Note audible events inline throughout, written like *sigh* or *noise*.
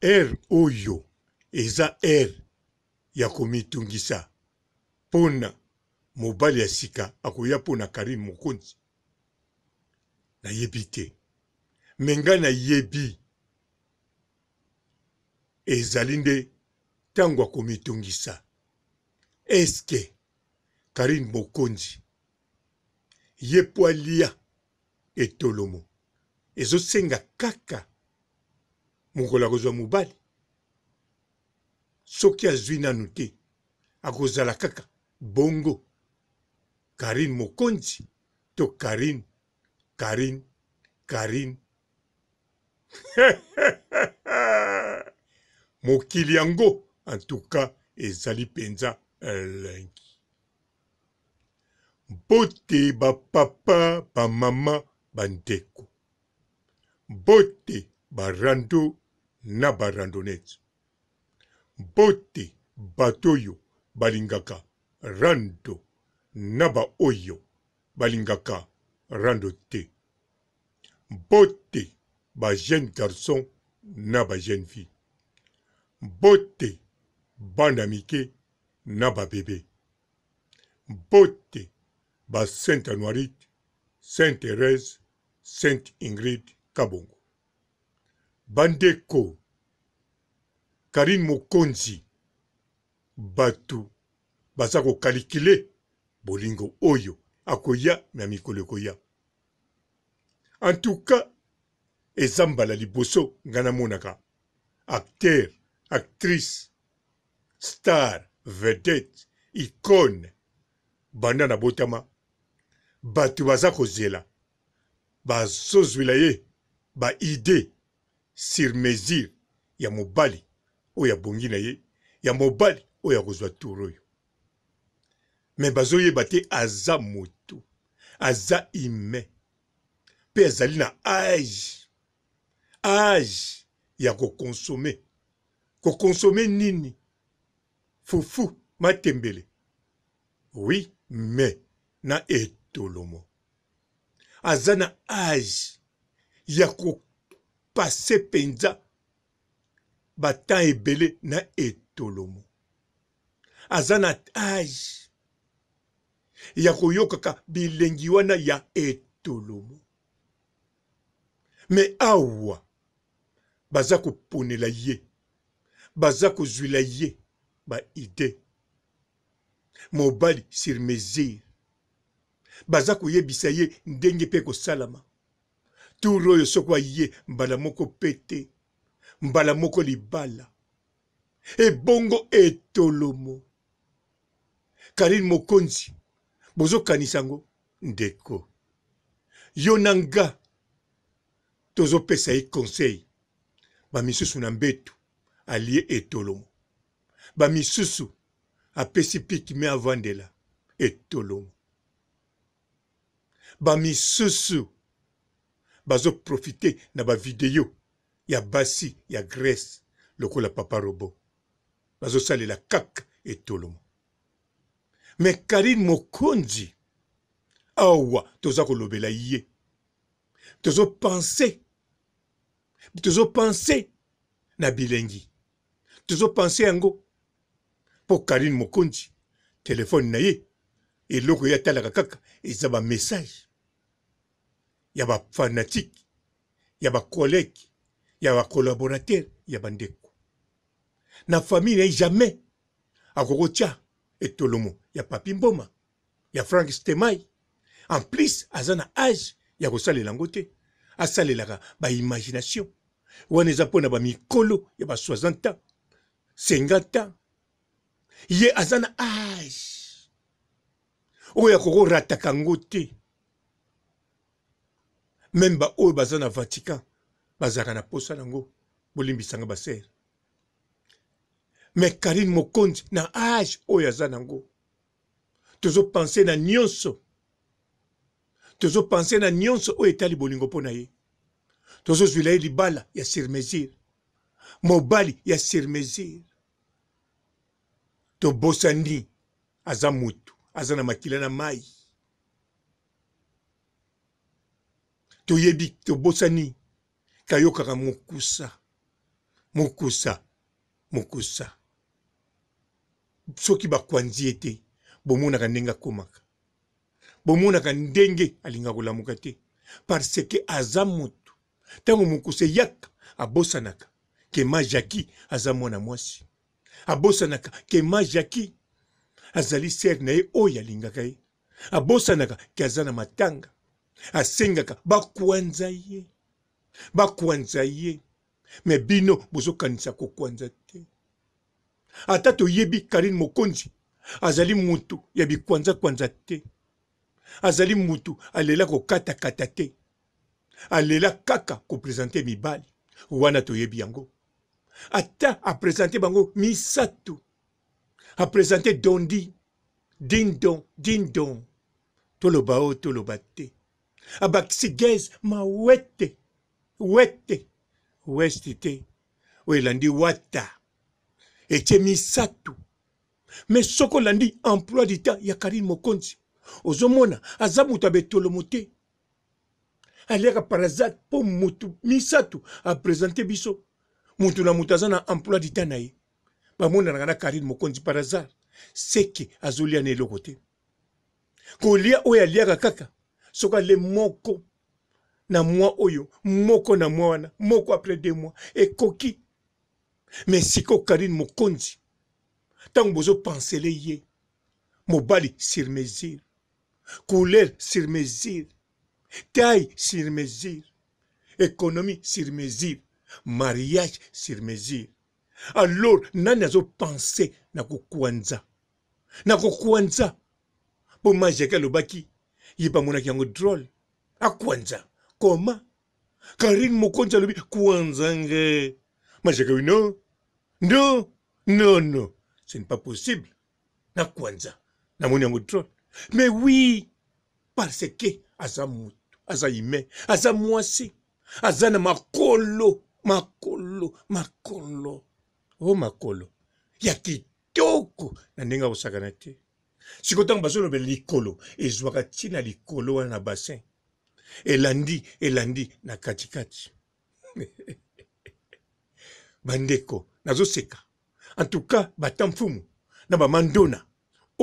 ere oyo eza ere ya komitungisa mpo na mobali ya sika akoya mpo na karine mokonzi nayebi te me ngai nayebi ezali nde ntango akomitungisa eske karine mokonzi ye po alia etolomo ezosenga kaka mokolo akozwa mobali soki azwi nanu te akozala kaka bongo karine mokonzi to karine karine karine *laughs* mokili yango antuka ezali mpenza elengi mbote bapapa bamama bandeko mbote barando na barandonete bote bato oyo balingaka rando na baoyo balingaka rando te bote bajeune garçon na bajeune fille bote bana mike na babebe bote basainte anoirite sainte therese sainte ingrid kabongo bandeko karine mokonzi bato baza kokalikile bolingo oyo akoya na mikolo ekoya antuka eza mbala liboso ngai namonaka acteur actrice star vedete icone banda na botama bato baza kozela bazozwila ye baide sur mesure ya mobali oyo abongi na ye ya mobali oyo akozwa tour oyo me bazoyeba te aza motu aza humain mpe azali na age age ya kokonsome kokonsome nini fufu matembele wi me na etolomo aza na age ya ko pase mpenza batan ebele na etolomo aza na age ya koyokaka bilengi wana ya etolomo me awa baza koponela ye baza kozwila ye baide mobali sur mesure baza koyebisa ye ndenge mpe kosalama turu oyo soki waye mbala moko pete mbala moko libala ebongo etolomo karine mokonzi bozokanisa yango ndeko yo na nga tozopesa ye conseil bamisusu na mbeto alie etolomo bamisusu apesi pikime avandela etolomo bamisusu profiter na y ya basi ya grese lokola papa robot robo tout le monde mais karine Mokonji, awa toza tozo ye tozo pensé na bilengi penser pensé pour karine Téléphone. telefone na ye eloko ye et ça un message ya bafanatike ya bakolege ya bacolaborateur ya bandeko na famille ye jamais akokotya etolomo ya papi mboma ya frank stemai en plus aza na age ya kosalela yango te asalelaka baimagination wana eza mpo na bamikolo ya ba 60 ans 50 ans ye aza na age oyo akokorataka yango te meme baoyo baza na vatican bazalaka na posa nango bolimbisanga basere me karine mokonzi na age oyo aza nango tozopense na nyonso tozopense na nyonso oyo etali bolingo mpo na ye tozozwila ye libala ya surmesire mobali ya surmesire tobosani aza motu aza na makila na mai toyebi tobosani kayokaka mokusa mokusa mokusa soki bakwanzi ye te bomonaka ndenge akomaka bomonaka ndenge alingaka kolamuka te parce ke aza motu ntango mokusa eyaka abosanaka kema jaki aza mwana mwasi abosanaka kema jaki azali ser na ye oyo alingaka ye abosanaka ke aza na matanga asengaka bakwanza ye bakwanza ye me bino bozokanisa kokwanza te ata toyebi karine mokonzi azali mutu ya bikwanzakwanza te azali mutu alela kokatakata te alela kaka kopresente mibali wana toyebi yango ata apresente bango misato apresente dondi dindon dindon toloba oyo toloba te abakisigeze mawete wete weste te oyo elandi wata etie misato me soki olandi emploi du temps ya karine mokonzi ozomona aza moto abetolomo te aliaka parasate mpo motu misato apresente biso motu na moto aza na emploi du temps na ye bamonanaka na karine mokonzi par hasard seke azolia na eloko te kolia oyo aliaka kaka soki ale moko na mwa oyo moko na mwa wana moko apres de mois ekoki me sika okarine mokonzi ntango bozopensele ye mobali sur mesure couleur sur mesure taille sur mesure économie sur mesure mariage sur mesure alors nani azopense na kokwanza na kokwanza mpo majeke alobaki ye bamonaki yango drôle akuanza koma karine mokonzi alobi kuanzange mazaka wino no no no ce n'est pas possible nakuanza namoni yango drôle mais oui parce que aza moto aza humain aza mwasi aza na makolo makolo makolo o oh, makolo ya kitoko na ndenge akosakana te sikoyo ntango bazolobela likolo ezwaka ntina likolo wana na bassin elandi elandi na katikati *laughs* bandeko nazoseka antuka bata mfumu na bamandona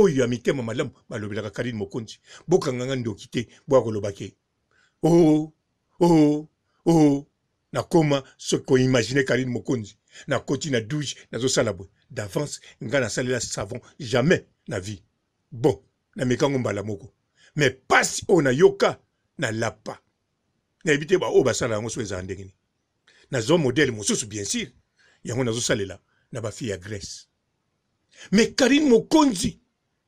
oyo ya mitema malamu balobelaka kalini mokonzi bokanganga ndoki te bwa kolobake o oh, o oh, o oh. nakoma soki koimagine kalini mokonzi nakoti na douche nazosala boye d'avance ngai nasalela savon jamais na vie bon namekango mbala moko me pasi oyo nayoka nalapa nayebi te baoyo basala yango so ezala ndenge nini nazwa modele mosusu bien sur yango nazosalela na bafille ya grèce me karine mokonzi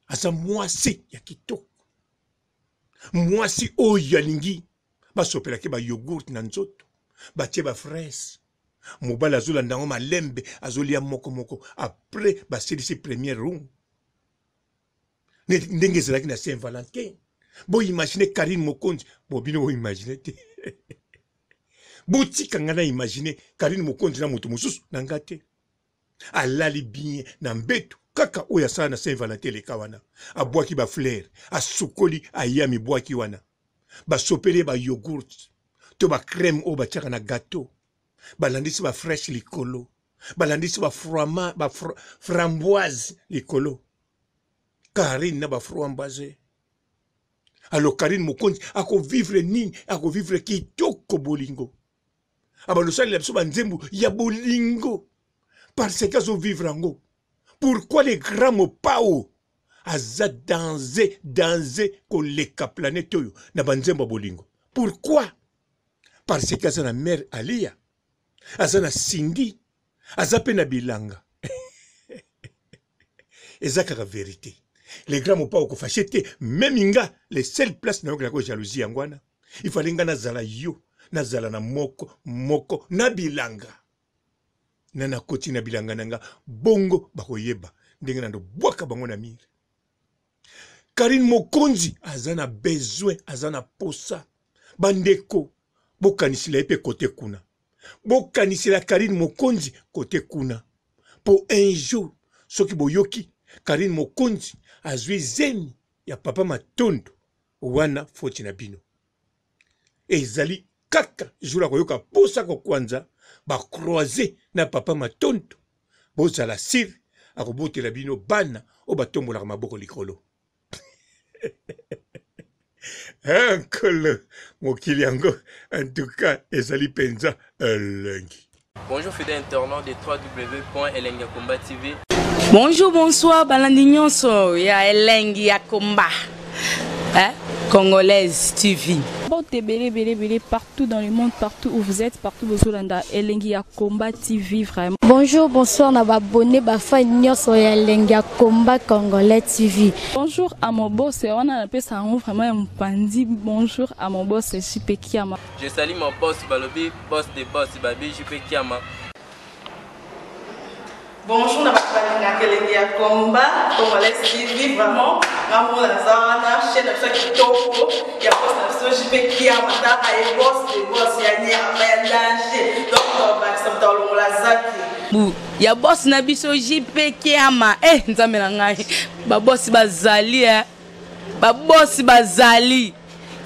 aza mwasi ya kitoko mwasi oyo alingi basopelaki bayogourte na nzoto batie bafraise mobali azolanda yango malembe azolia moko moko apres basilisi première round ndenge ezalaki na saint valentin boimagine karine mokonzi bo bino boimagine te *laughs* botika nga na imagine karine mokonzi na moto mosusu na nga te alali bien na mbeto kaka oyo asala na saint valentin eleka wana abwaki baflere asukoli ayami bwaki wana basopeli ye bayogourt to bacreme oyo batiaka na gateau balandisi bafreshe likolo balandisi baframboise likolo karine na bafroi mbaze eh. alo karine mokonzi akovivre nini akovivre kitoko bolingo abalosalela ah, biso banzembo ya bolingo parce que azovivre yango pourquoi le grand mopao aza danze danze koleka planete oyo na banzembo ya bolingo pourquoi parce que aza na mare aliya aza na sindi aza mpe na bilanga *laughs* eza kaka verité les grands mopa okofashe te memi nga le seul place na yokelaka jalousie yango wana ifale nga nazala yo nazala na moko moko na bilanga na nakoti na bilanga na nga bongo bakoyeba ndenge na ndobwaka bango na mire karine mokonzi aza na besoin aza na posa bandeko bokanisela ye mpe kote kuna bokanisela karine mokonzi kote kuna mpo un jour soki boyoki karine mokonzi azwi zemi ya papa matondo wana foti na bino e ezali kaka jour ya koyoka posa kokwanza bakroise na papa matondo bozala sire akobotela bino bana oyo batombolaka maboko likolo *laughs* nkolo mokili yango entuka ezali mpenza elengi bonjour fidèle internaute de 3w elengiakomba tv bonjour bonsoir balandi nyonso ya elengi ya komba hein? Eh, congolaise tv bote belebelebele partout dans le monde partout où vous êtes partout bozolanda elengi ya komba tv vraiment bonjour bonsoir na babone bafani nyonso ya elengi ya komba congolais tv bonjour à mon boss wana napesa yango vraiment ya mopandi bonjour à mon boss jipe kiama je sali mon boss balobi boss de boss babi jipe kiama bonjour na bato balinga kelenge ya komba congolais tv vraiment ngamona naza wana chaine na biso ya kitoko ya bos na biso jipe kia mataka ye bos de bos ya nyerma ya danger donc bakisa moto alongola zaki ya bosi na biso jipe kiama e eh, nzambe na ngai babosi bazali e eh. babosi bazali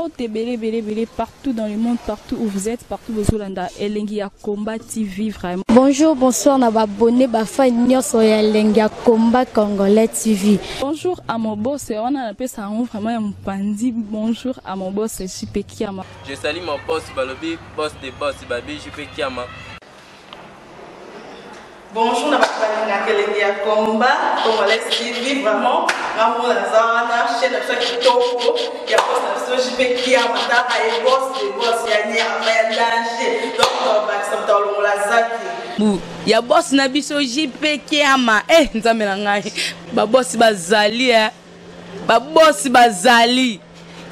porte ebele ebele ebele partout dans le monde partout où vous êtes partout bozolanda elengi ya combat tv vraiment bonjour bonsoir na babone bafani nyonso ya elengi ya combat congolais tv bonjour à mon boss wana napesa yango vraiment ya mopanzi bonjour à mon boss jipe kiama je sali mon boss balobi boss de boss babi jipe kiama bonjour na bato balinga kelenge ya komba congolais tv vraiment ngambo naza wana chaine na biso ya kitoko ya bos na biso jp kia mataka ye bos de bos ya nyama ya danger donc babakisa moto alongola zaki ya bosi na biso jp kiama e eh, nzambe na ngai babosi bazali e eh. babosi bazali